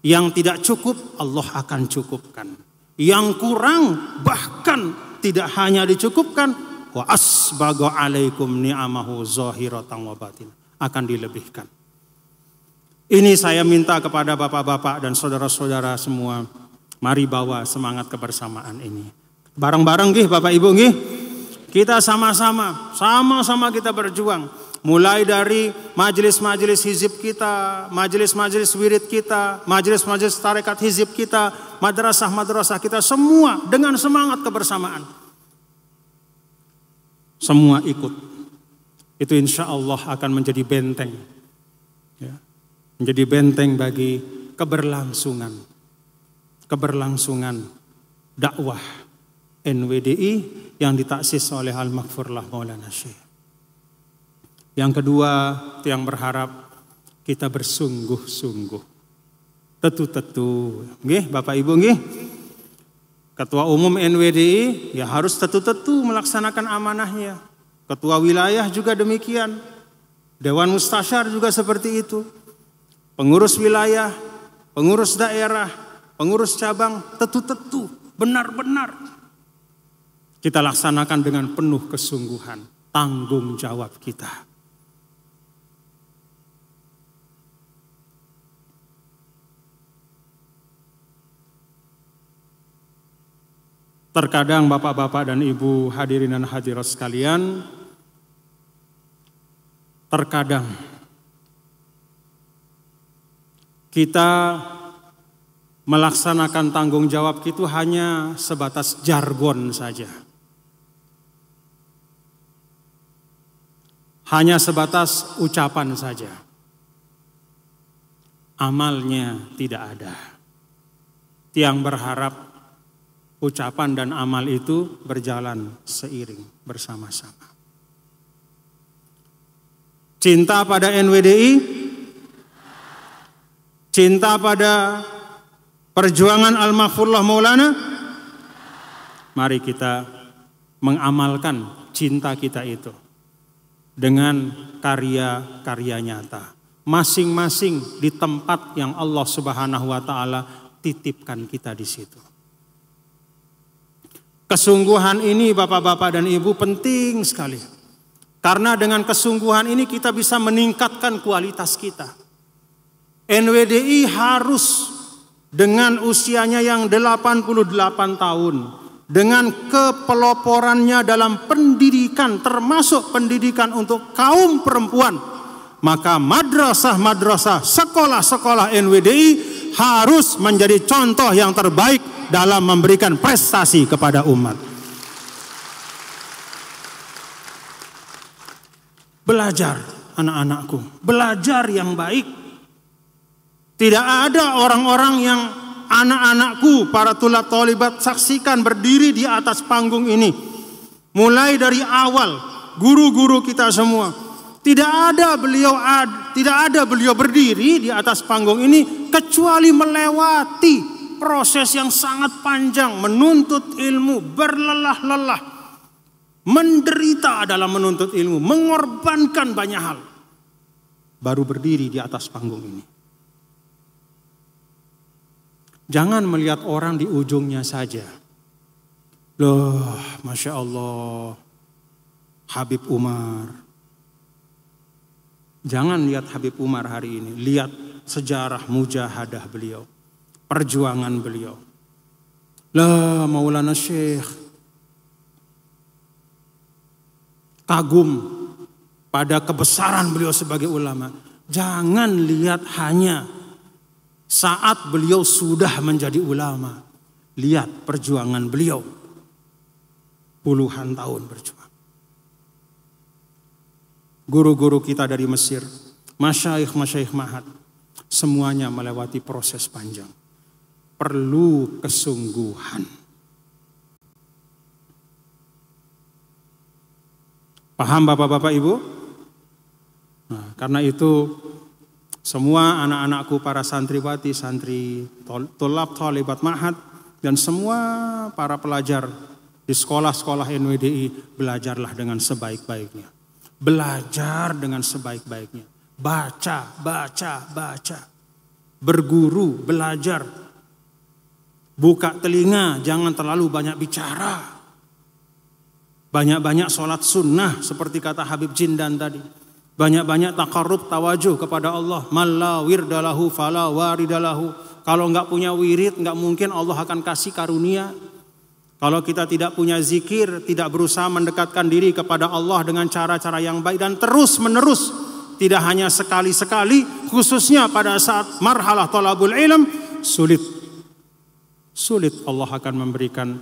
Yang tidak cukup Allah akan cukupkan. Yang kurang bahkan tidak hanya dicukupkan wa asbaga alaikum ni'amahu zahiratan wa batin akan dilebihkan. Ini saya minta kepada bapak-bapak dan saudara-saudara semua, mari bawa semangat kebersamaan ini. Bareng-bareng gih Bapak Ibu gih. Kita sama-sama, sama-sama kita berjuang. Mulai dari majelis-majelis hizib kita, majelis-majelis wirid kita, majelis-majelis tarekat hizib kita, madrasah-madrasah kita semua dengan semangat kebersamaan semua ikut. Itu insya Allah akan menjadi benteng. Ya. Menjadi benteng bagi keberlangsungan. Keberlangsungan dakwah NWDI yang ditaksis oleh Al-Makfurlah Maulana Syekh. Yang kedua, yang berharap kita bersungguh-sungguh. Tetu-tetu. Nggih, Bapak Ibu nggih. Ketua Umum NWDI ya harus tetu-tetu melaksanakan amanahnya. Ketua wilayah juga demikian. Dewan Mustasyar juga seperti itu. Pengurus wilayah, pengurus daerah, pengurus cabang, tetu-tetu, benar-benar. Kita laksanakan dengan penuh kesungguhan tanggung jawab kita. Terkadang bapak-bapak dan ibu hadirin dan hadirat sekalian, terkadang kita melaksanakan tanggung jawab itu hanya sebatas jargon saja. Hanya sebatas ucapan saja. Amalnya tidak ada. Tiang berharap ucapan dan amal itu berjalan seiring bersama-sama. Cinta pada NWDI, cinta pada perjuangan al mahfullah Maulana, mari kita mengamalkan cinta kita itu dengan karya-karya nyata. Masing-masing di tempat yang Allah Subhanahu wa taala titipkan kita di situ. Kesungguhan ini Bapak-bapak dan Ibu penting sekali. Karena dengan kesungguhan ini kita bisa meningkatkan kualitas kita. NWDI harus dengan usianya yang 88 tahun, dengan kepeloporannya dalam pendidikan termasuk pendidikan untuk kaum perempuan maka madrasah-madrasah, sekolah-sekolah NWDI harus menjadi contoh yang terbaik dalam memberikan prestasi kepada umat. Belajar anak-anakku, belajar yang baik. Tidak ada orang-orang yang anak-anakku para tulat tolibat saksikan berdiri di atas panggung ini. Mulai dari awal, guru-guru kita semua, tidak ada beliau ad, tidak ada beliau berdiri di atas panggung ini kecuali melewati proses yang sangat panjang menuntut ilmu, berlelah-lelah, menderita dalam menuntut ilmu, mengorbankan banyak hal. Baru berdiri di atas panggung ini. Jangan melihat orang di ujungnya saja. Loh, Masya Allah, Habib Umar, Jangan lihat Habib Umar hari ini, lihat sejarah mujahadah beliau, perjuangan beliau. Lah Maulana Syekh kagum pada kebesaran beliau sebagai ulama. Jangan lihat hanya saat beliau sudah menjadi ulama. Lihat perjuangan beliau. Puluhan tahun berjuang guru-guru kita dari Mesir, masyaikh masyaih mahat, semuanya melewati proses panjang. Perlu kesungguhan. Paham Bapak-Bapak Ibu? Nah, karena itu semua anak-anakku para santriwati, santri tolap, tolibat mahat, dan semua para pelajar di sekolah-sekolah NWDI belajarlah dengan sebaik-baiknya Belajar dengan sebaik-baiknya. Baca, baca, baca. Berguru, belajar. Buka telinga, jangan terlalu banyak bicara. Banyak-banyak sholat sunnah seperti kata Habib Jindan tadi. Banyak-banyak takarub tawajuh kepada Allah. Malla wirdalahu fala Kalau nggak punya wirid, nggak mungkin Allah akan kasih karunia kalau kita tidak punya zikir, tidak berusaha mendekatkan diri kepada Allah dengan cara-cara yang baik dan terus-menerus, tidak hanya sekali-sekali, khususnya pada saat marhalah tolabul ilm, sulit. Sulit Allah akan memberikan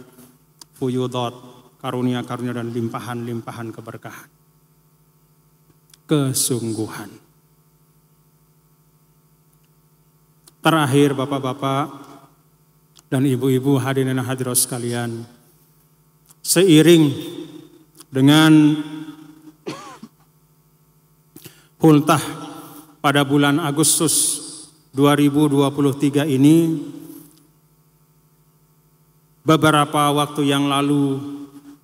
fuyudot, karunia-karunia dan limpahan-limpahan keberkahan. Kesungguhan. Terakhir Bapak-Bapak, dan ibu-ibu hadirin dan hadirat sekalian. Seiring dengan hultah pada bulan Agustus 2023 ini beberapa waktu yang lalu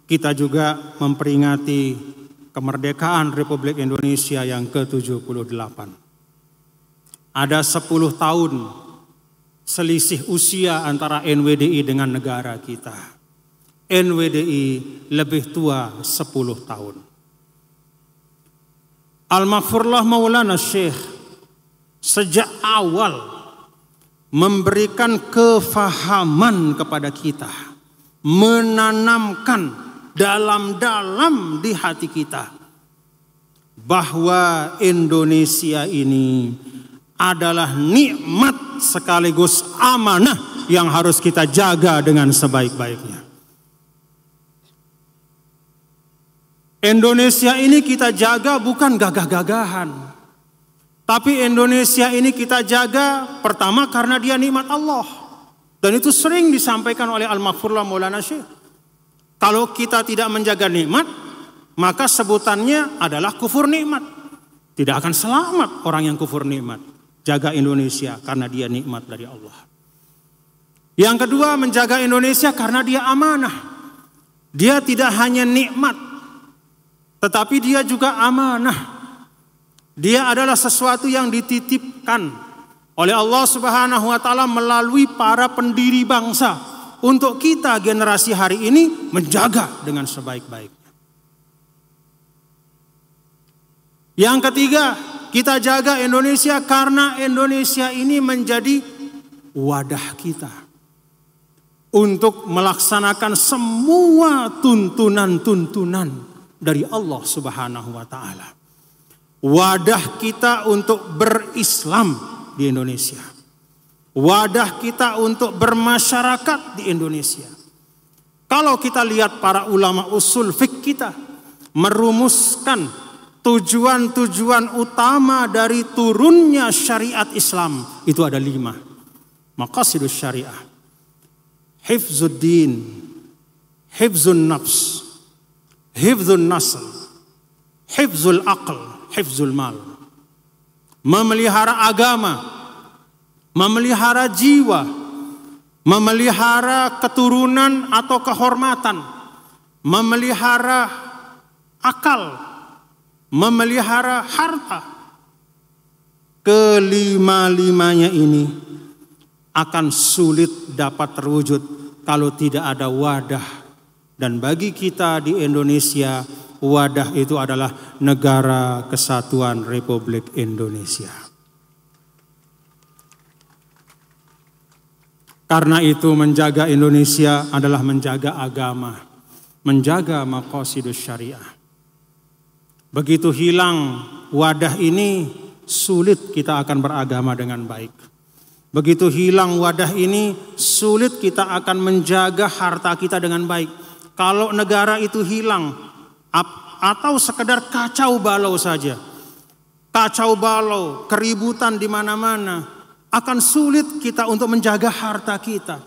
kita juga memperingati kemerdekaan Republik Indonesia yang ke-78. Ada 10 tahun selisih usia antara NWDI dengan negara kita. NWDI lebih tua 10 tahun. al mafurlah Maulana Syekh sejak awal memberikan kefahaman kepada kita, menanamkan dalam-dalam di hati kita bahwa Indonesia ini adalah nikmat sekaligus amanah yang harus kita jaga dengan sebaik-baiknya. Indonesia ini kita jaga bukan gagah-gagahan. Tapi Indonesia ini kita jaga pertama karena dia nikmat Allah. Dan itu sering disampaikan oleh al mafurullah Maulana Syekh. Kalau kita tidak menjaga nikmat, maka sebutannya adalah kufur nikmat. Tidak akan selamat orang yang kufur nikmat. Jaga Indonesia karena dia nikmat dari Allah. Yang kedua, menjaga Indonesia karena dia amanah. Dia tidak hanya nikmat, tetapi dia juga amanah. Dia adalah sesuatu yang dititipkan oleh Allah Subhanahu wa taala melalui para pendiri bangsa untuk kita generasi hari ini menjaga dengan sebaik-baiknya. Yang ketiga, kita jaga Indonesia karena Indonesia ini menjadi wadah kita untuk melaksanakan semua tuntunan-tuntunan dari Allah Subhanahu wa taala. Wadah kita untuk berislam di Indonesia. Wadah kita untuk bermasyarakat di Indonesia. Kalau kita lihat para ulama usul fik kita merumuskan tujuan-tujuan utama dari turunnya syariat Islam itu ada lima. Maqasidus syariah. Hifzuddin, hifzun nafs, hifzun nasl, hifzul aql, hifzul mal. Memelihara agama, memelihara jiwa, memelihara keturunan atau kehormatan, memelihara akal, memelihara harta. Kelima-limanya ini akan sulit dapat terwujud kalau tidak ada wadah. Dan bagi kita di Indonesia, wadah itu adalah negara kesatuan Republik Indonesia. Karena itu menjaga Indonesia adalah menjaga agama, menjaga maqasidus syariah. Begitu hilang wadah ini, sulit kita akan beragama dengan baik. Begitu hilang wadah ini, sulit kita akan menjaga harta kita dengan baik. Kalau negara itu hilang, atau sekedar kacau balau saja, kacau balau, keributan di mana-mana, akan sulit kita untuk menjaga harta kita.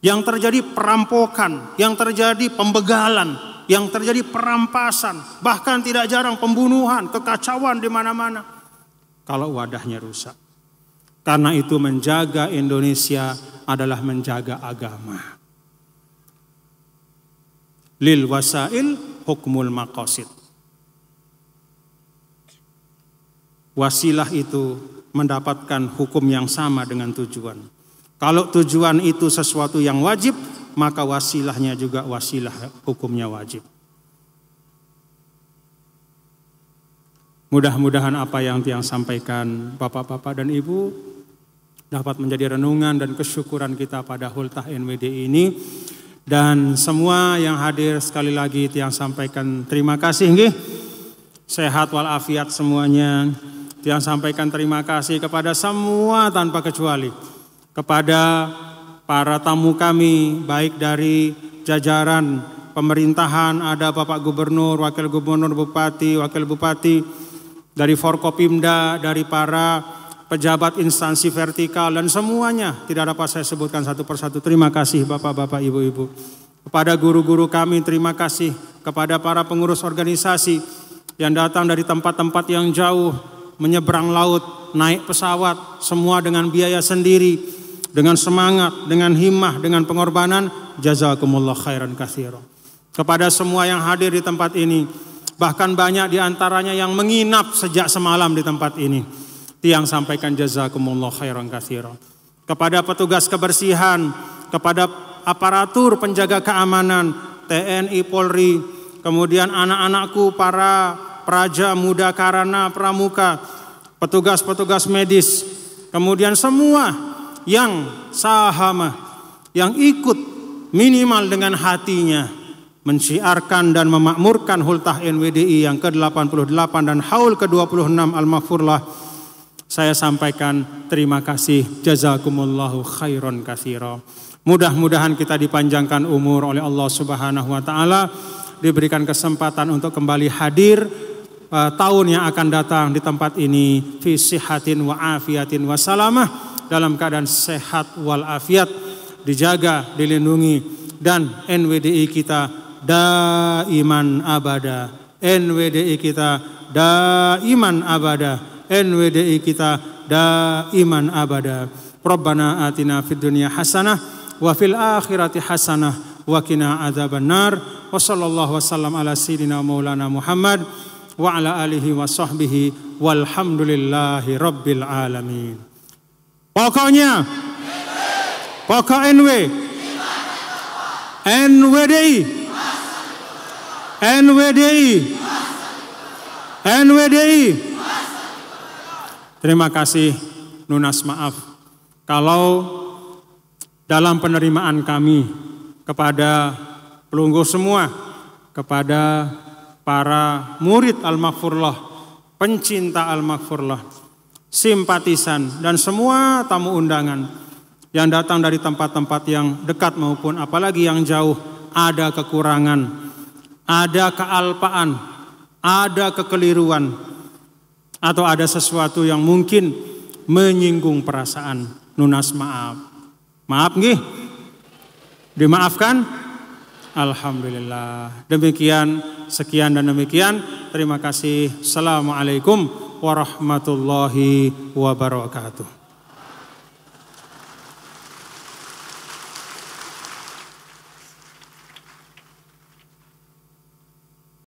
Yang terjadi perampokan, yang terjadi pembegalan, yang terjadi perampasan, bahkan tidak jarang pembunuhan, kekacauan di mana-mana. Kalau wadahnya rusak. Karena itu menjaga Indonesia adalah menjaga agama. Lil wasail hukmul maqasid. Wasilah itu mendapatkan hukum yang sama dengan tujuan. Kalau tujuan itu sesuatu yang wajib, maka wasilahnya juga wasilah hukumnya wajib. Mudah-mudahan apa yang tiang sampaikan Bapak-bapak dan Ibu dapat menjadi renungan dan kesyukuran kita pada hultah NWD ini. Dan semua yang hadir sekali lagi tiang sampaikan terima kasih Nge. Sehat walafiat semuanya. Tiang sampaikan terima kasih kepada semua tanpa kecuali. Kepada para tamu kami baik dari jajaran pemerintahan ada Bapak Gubernur, Wakil Gubernur, Bupati, Wakil Bupati dari Forkopimda, dari para pejabat instansi vertikal dan semuanya tidak dapat saya sebutkan satu persatu. Terima kasih Bapak-bapak, Ibu-ibu. Kepada guru-guru kami terima kasih, kepada para pengurus organisasi yang datang dari tempat-tempat yang jauh, menyeberang laut, naik pesawat, semua dengan biaya sendiri dengan semangat, dengan himmah, dengan pengorbanan, jazakumullah khairan katsira. Kepada semua yang hadir di tempat ini, bahkan banyak di antaranya yang menginap sejak semalam di tempat ini. Tiang sampaikan jazakumullah khairan katsira. Kepada petugas kebersihan, kepada aparatur penjaga keamanan, TNI, Polri, kemudian anak-anakku para praja muda karana pramuka, petugas-petugas medis, kemudian semua yang sahama, yang ikut minimal dengan hatinya mensiarkan dan memakmurkan hultah NWDI yang ke-88 dan haul ke-26 Al-Mahfurlah saya sampaikan terima kasih jazakumullahu khairan kasiro. mudah-mudahan kita dipanjangkan umur oleh Allah Subhanahu wa taala diberikan kesempatan untuk kembali hadir uh, tahun yang akan datang di tempat ini fi sihatin wa afiatin wa salamah dalam keadaan sehat walafiat, dijaga, dilindungi dan NWDI kita daiman abada. NWDI kita daiman abada. NWDI kita daiman abada. Rabbana atina fid dunya hasanah wa fil akhirati hasanah wa qina adzabannar. Wa sallallahu wasallam ala sayidina Maulana Muhammad wa ala alihi wa sahbihi walhamdulillahi rabbil alamin. Pokoknya Pokok NW NWDI NWDI NWDI Terima kasih Nunas maaf Kalau dalam penerimaan kami kepada pelunggu semua kepada para murid al makfurullah pencinta al makfurullah simpatisan, dan semua tamu undangan yang datang dari tempat-tempat yang dekat maupun apalagi yang jauh ada kekurangan, ada kealpaan, ada kekeliruan, atau ada sesuatu yang mungkin menyinggung perasaan. Nunas maaf. Maaf nggih. Dimaafkan? Alhamdulillah. Demikian, sekian dan demikian. Terima kasih. Assalamualaikum warahmatullahi wabarakatuh.